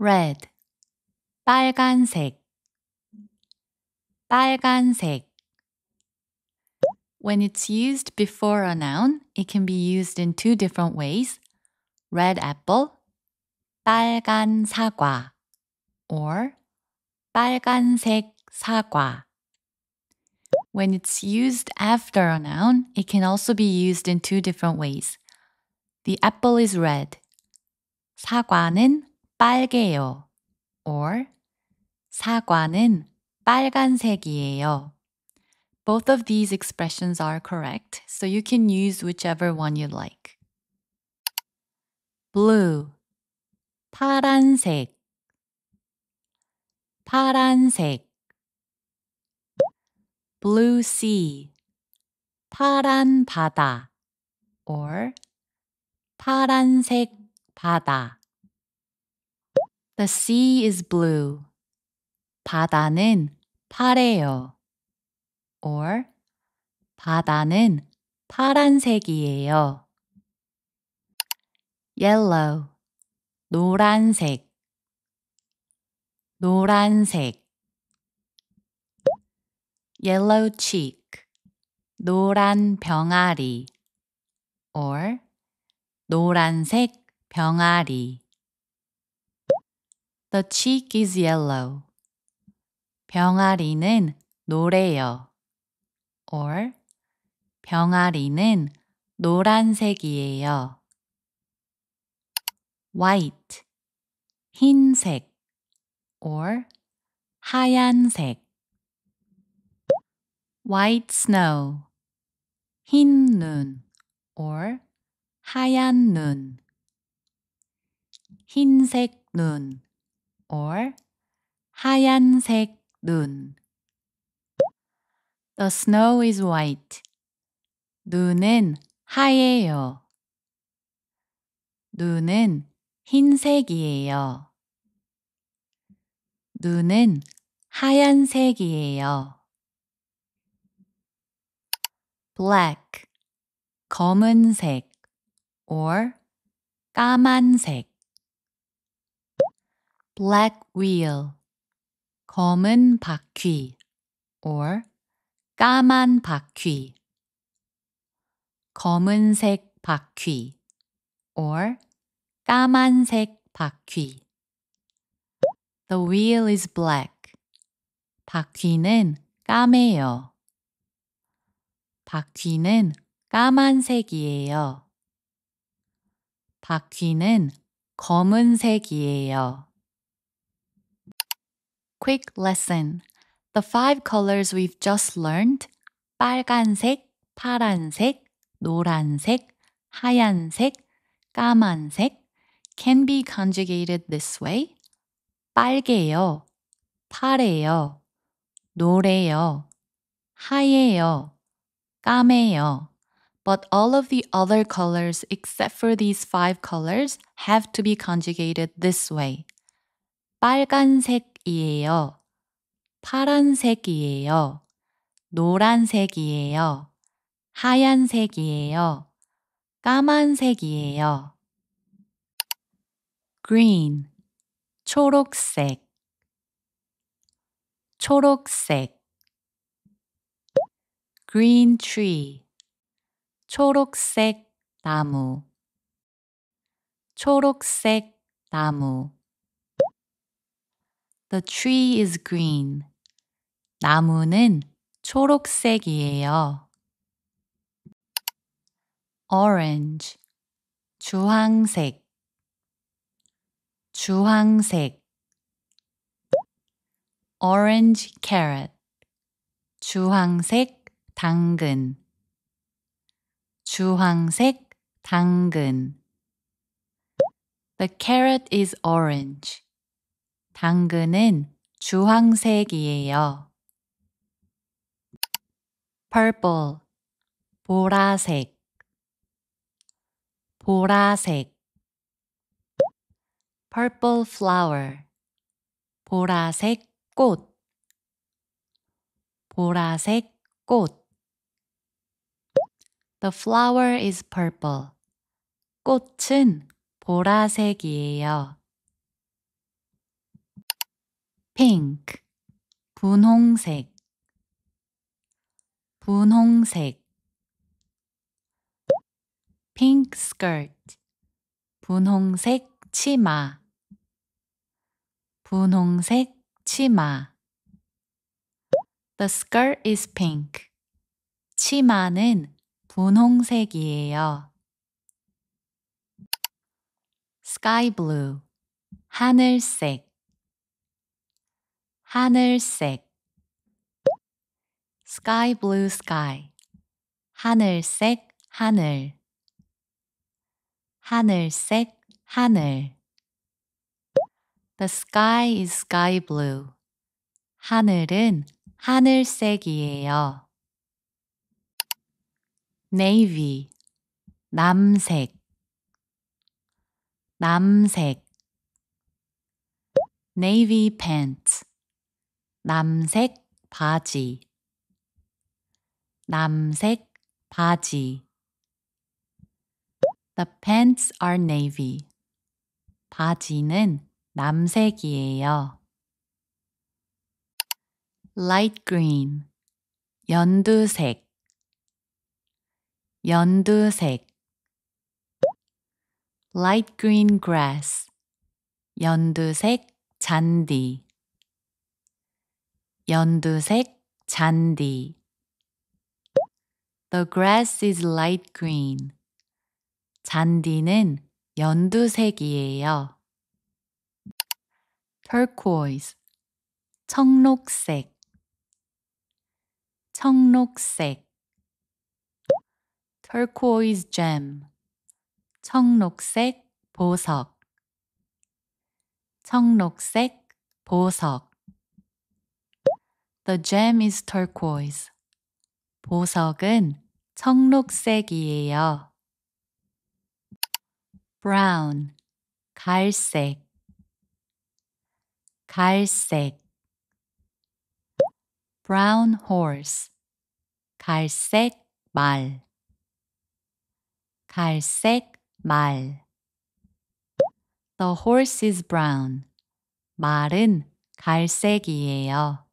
red 빨간색 빨간색 When it's used before a noun, it can be used in two different ways. Red apple, 빨간 사과 or 빨간색 사과. When it's used after a noun, it can also be used in two different ways. The apple is red. 사과는 빨개요 or 사과는 빨간색이에요. Both of these expressions are correct, so you can use whichever one you like. blue 파란색 파란색 blue sea 파란 바다 or 파란색 바다 The sea is blue. 바다는 파래요. or 바다는 파란색이에요. yellow 노란색 노란색 yellow cheek 노란 병아리 or 노란색 병아리 The cheek is yellow. 병아리는 노래요. or 병아리는 노란색이에요. white 흰색 or 하얀색 white snow 흰눈 or 하얀 눈 흰색 눈 or 하얀색 눈 The snow is white. 눈은 하얘요. 눈은 흰색이에요. 눈은 하얀색이에요. black 검은색 or 까만색 black wheel 검은 바퀴 or 까만 바퀴 검은색 바퀴 or 까만색 바퀴 The wheel is black. 바퀴는 까매요. 바퀴는 까만색이에요. 바퀴는 검은색이에요. Quick lesson. The five colors we've just learned 빨간색, 파란색, 노란색, 하얀색, 까만색 can be conjugated this way. 빨개요, 파래요, 노래요, 하예요, 까매요. But all of the other colors except for these five colors have to be conjugated this way. 빨간색 파란색이에요. 파란색이에요. 노란색이에요. 하얀색이에요. 까만색이에요. green 초록색 초록색 green tree 초록색 나무 초록색 나무 The tree is green. 나무는 초록색이에요. orange 주황색 주황색 orange carrot 주황색 당근 주황색 당근 The carrot is orange. 당근은 주황색이에요. purple 보라색 보라색 purple flower 보라색 꽃 보라색 꽃 The flower is purple 꽃은 보라색이에요. pink 분홍색 분홍색 pink skirt 분홍색 치마 분홍색 치마 The skirt is pink. 치마는 분홍색이에요. sky blue 하늘색 하늘색 sky blue sky 하늘색 하늘 하늘색 하늘 The sky is sky blue 하늘은 하늘색이에요. navy 남색 남색 navy pants 남색 바지 남색 바지 The pants are navy. 바지는 남색이에요. light green 연두색 연두색 light green grass 연두색 잔디 연두색 잔디 The grass is light green. 잔디는 연두색이에요. turquoise 청록색 청록색 turquoise gem 청록색 보석 청록색 보석 The gem is turquoise. 보석은 청록색이에요. brown, 갈색, 갈색. brown horse, 갈색 말, 갈색 말. The horse is brown. 말은 갈색이에요.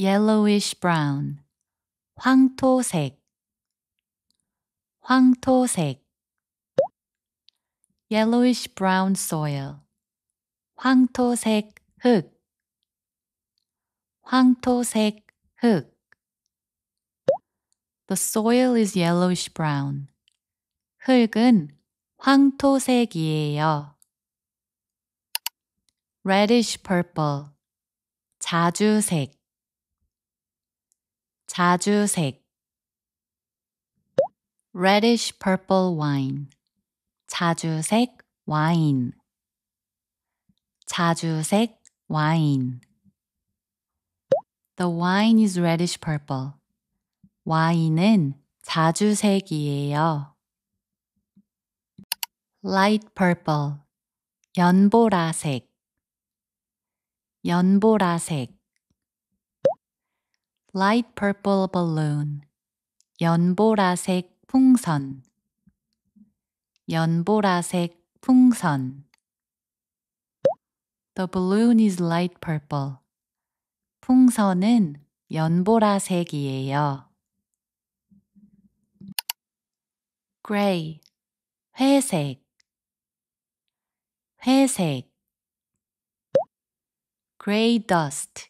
yellowish brown 황토색 황토색 yellowish brown soil 황토색 흙 황토색 흙 The soil is yellowish brown. 흙은 황토색이에요. reddish purple 자주색 자주색 reddish purple wine 자주색 와인 자주색 와인 The wine is reddish purple. 와인은 자주색이에요. light purple 연보라색 연보라색 light purple balloon 연보라색 풍선 연보라색 풍선 The balloon is light purple. 풍선은 연보라색이에요. gray 회색 회색 gray dust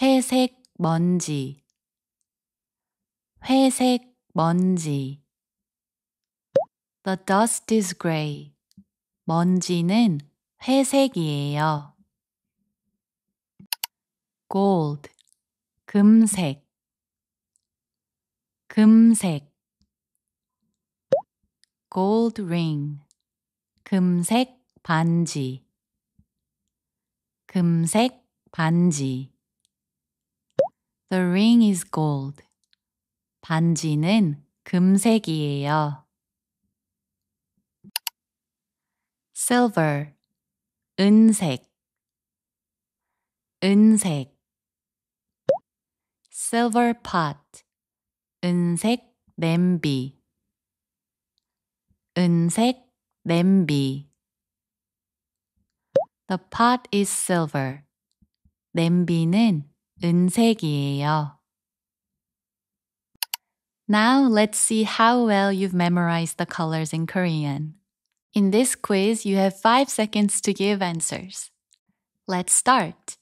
회색 먼지 회색 먼지 The dust is gray. 먼지는 회색이에요. gold 금색 금색 gold ring 금색 반지 금색 반지 The ring is gold. 반지는 금색이에요. silver 은색 은색 silver pot 은색 냄비 은색 냄비 The pot is silver. 냄비는 은색이에요. Now let's see how well you've memorized the colors in Korean. In this quiz, you have 5 seconds to give answers. Let's start.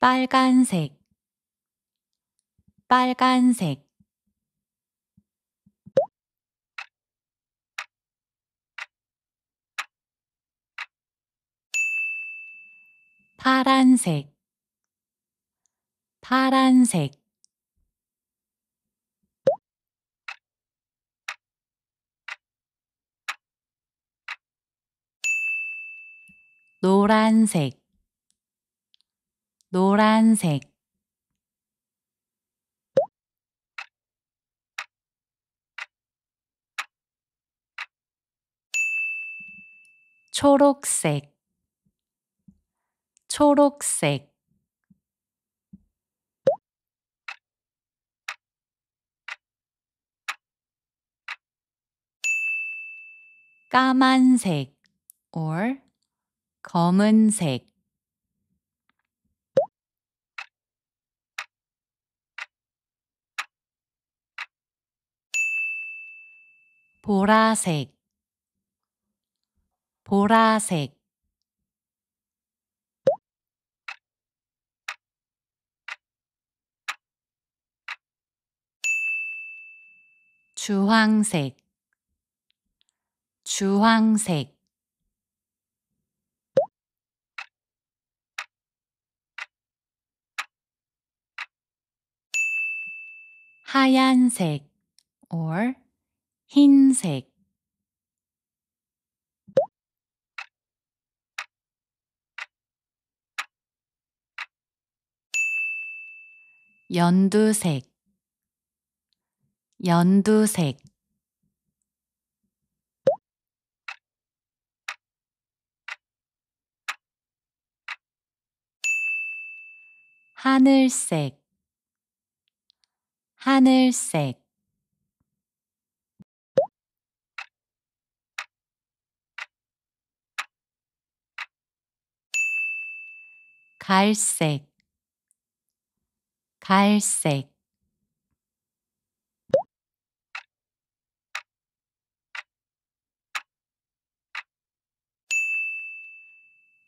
빨간색 빨간색 파란색 파란색 노란색 노란색 초록색 초록색 까만색 or 검은색 보라색 보라색 주황색 주황색 하얀색 or 흰색 연두색 연두색 하늘색 하늘색 갈색 갈색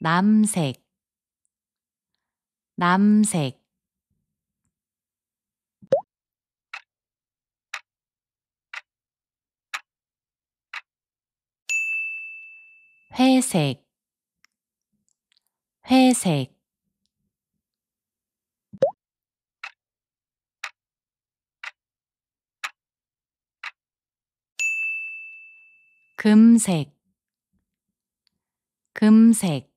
남색 남색 회색 회색 금색 금색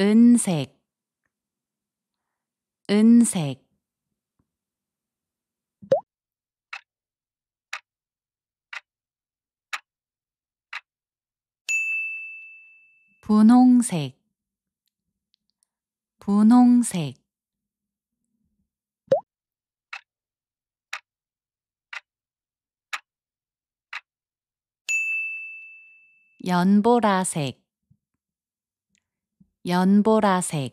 은색 은색 분홍색 분홍색 연보라색 연보라색